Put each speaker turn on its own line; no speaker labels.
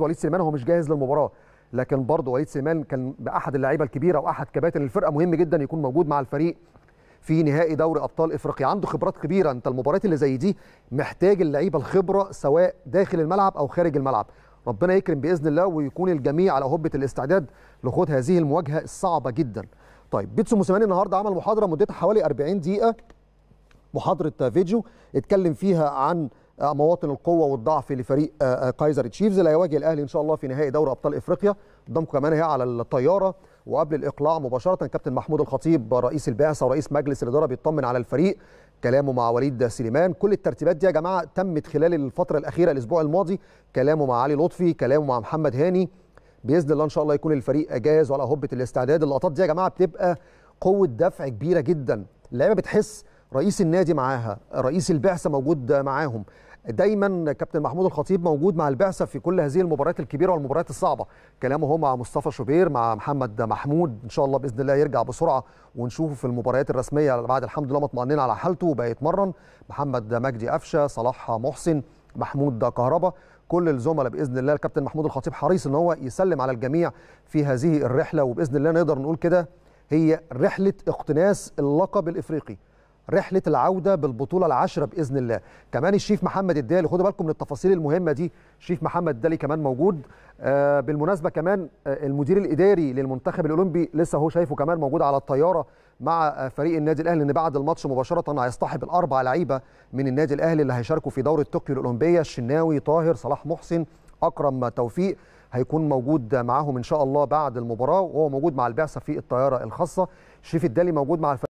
وليد سليمان هو مش جاهز للمباراه لكن برضه وليد سليمان كان باحد اللعيبه الكبيره واحد كباتن الفرقه مهم جدا يكون موجود مع الفريق في نهائي دوري ابطال افريقيا عنده خبرات كبيره انت المباريات اللي زي دي محتاج اللعيبه الخبره سواء داخل الملعب او خارج الملعب ربنا يكرم باذن الله ويكون الجميع على هبه الاستعداد لخوض هذه المواجهه الصعبه جدا طيب بيتسو موسيماني النهارده عمل محاضره مدتها حوالي 40 دقيقه محاضره فيديو اتكلم فيها عن آه، مواطن القوه والضعف لفريق كايزر آه، آه، تشيفز اللي هيواجه الاهلي ان شاء الله في نهائي دوري ابطال افريقيا قدامكم كمان هي على الطياره وقبل الاقلاع مباشره كابتن محمود الخطيب رئيس البعثه ورئيس مجلس الاداره بيطمن على الفريق كلامه مع وليد سليمان كل الترتيبات دي يا جماعه تمت خلال الفتره الاخيره الاسبوع الماضي كلامه مع علي لطفي كلامه مع محمد هاني باذن الله ان شاء الله يكون الفريق جاهز وعلى هبه الاستعداد اللقطات دي يا جماعه بتبقى قوه دفع كبيره جدا اللعيبه بتحس رئيس النادي معاها رئيس البعثه موجود معاهم دايما كابتن محمود الخطيب موجود مع البعثه في كل هذه المباريات الكبيره والمباريات الصعبه كلامه هو مع مصطفى شوبير مع محمد محمود ان شاء الله باذن الله يرجع بسرعه ونشوفه في المباريات الرسميه بعد الحمد لله مطمئنين على حالته وبقى يتمرن محمد مجدي قفشه صلاح محسن محمود كهربا كل الزملاء باذن الله الكابتن محمود الخطيب حريص ان هو يسلم على الجميع في هذه الرحله وباذن الله نقدر نقول كده هي رحله اقتناس اللقب الافريقي رحله العوده بالبطوله العشره باذن الله كمان الشيف محمد الدالي خدوا بالكم من التفاصيل المهمه دي الشيف محمد الدالي كمان موجود آه، بالمناسبه كمان آه، المدير الاداري للمنتخب الاولمبي لسه هو شايفه كمان موجود على الطياره مع آه، فريق النادي الاهلي ان بعد الماتش مباشره هيصطحب الاربع لعيبه من النادي الاهلي اللي هيشاركوا في دوره طوكيو الاولمبيه الشناوي طاهر صلاح محسن اكرم توفيق هيكون موجود معاهم ان شاء الله بعد المباراه وهو موجود مع البعثه في الطياره الخاصه شيف الدالي موجود مع الفريق